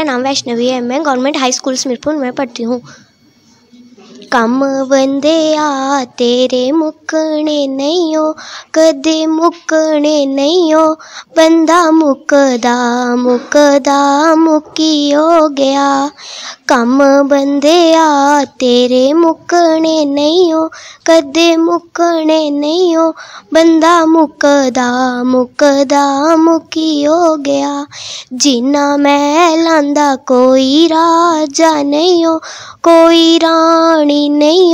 मेरा नाम वैष्णवी है मैं गवर्नमेंट हाई स्कूल समीरपुर में पढ़ती हूँ ਕੰਮ ਆ ਤੇਰੇ ਮੁਕਣੇ ਨਹੀਂਓ ਕਦੇ ਮੁਕਣੇ ਨਹੀਂਓ ਬੰਦਾ ਮੁਕਦਾ ਮੁਕਦਾ ਮੁਕੀ ਹੋ ਗਿਆ ਕੰਮ ਆ ਤੇਰੇ ਮੁਕਣੇ ਨਹੀਂਓ ਕਦੇ ਮੁਕਣੇ ਨਹੀਂਓ ਬੰਦਾ ਮੁਕਦਾ ਮੁਕਦਾ ਮੁਕੀ ਹੋ ਗਿਆ ਜਿੰਨਾ ਮੈਂ ਲਾਂਦਾ ਕੋਈ ਰਾਜਾ ਨਹੀਂਓ ਕੋਈ ਰਾ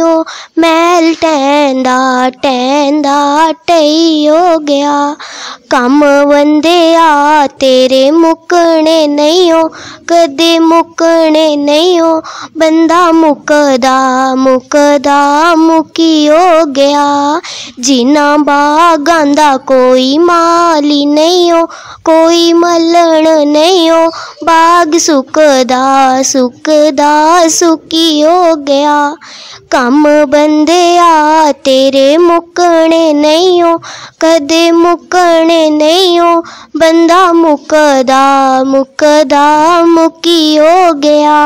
ਟੈਨੋ ਮੈਲ ਟੈਂਦਾ ਟੈਂਦਾ ਟਈ ਹੋ ਗਿਆ ਕੰਮ ਵੰਦਿਆ ਤੇਰੇ ਮੁਕਣੇ ਨਹੀਂ ਹੋ ਕਦੇ ਮੁਕਣੇ ਨਹੀਂ ਹੋ ਬੰਦਾ ਮੁਕਦਾ ਮੁਕਦਾ ਮੁਕੀ ਹੋ ਗਿਆ ਜਿਨਾ ਬਾਗਾਂ ਦਾ ਕੋਈ ਮਾਲੀ ਨਹੀਂ ਹੋ ਕੋਈ ਮਲਣ ਨਹੀਂ ਹੋ ਬਾਗ ਸੁੱਕਦਾ ਸੁੱਕਦਾ ਸੁਕੀ ਹੋ ਗਿਆ ਕੰਮ ਆ ਤੇਰੇ ਮੁਕਣੇ ਨਹੀਂ ਹੋ ਕਦੇ ਮੁਕਣੇ नहीं हो बंदा मुकदा मुकदा मुकी हो गया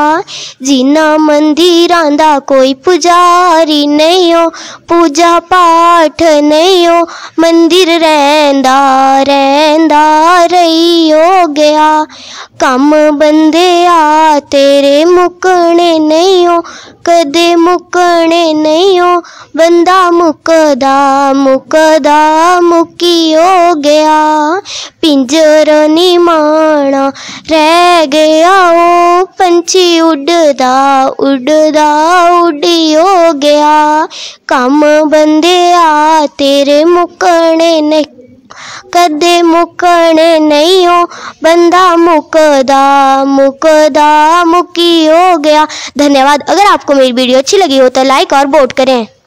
जीना मंदिर दा कोई पुजारी नहीं हो पूजा पाठ नहीं हो मंदिर रहंदा रहंदा ਰਹੀ ਹੋ ਗਿਆ ਕੰਮ ਬੰਦਿਆ ਤੇਰੇ ਮੁਕਣੇ ਨਹੀਂ ਹੋ ਕਦੇ ਮੁਕਣੇ ਨਹੀਂ ਹੋ ਬੰਦਾ ਮੁਕਦਾ ਮੁਕਦਾ ਮੁਕੀ ਹੋ ਗਿਆ ਪਿੰਜਰ ਨਹੀਂ ਮਾਣ ਰਹਿ ਗਿਆ ਉਹ ਪੰਛੀ ਉੱਡਦਾ ਉੱਡਦਾ ਉੱਡੀ ਹੋ ਗਿਆ ਕੰਮ ਬੰਦਿਆ ਤੇਰੇ ਮੁਕਣੇ ਨਹੀਂ कदे मुकने नहीं हो बंदा मुकदा मुकदा मुकी हो गया धन्यवाद अगर आपको मेरी वीडियो अच्छी लगी हो तो लाइक और वोट करें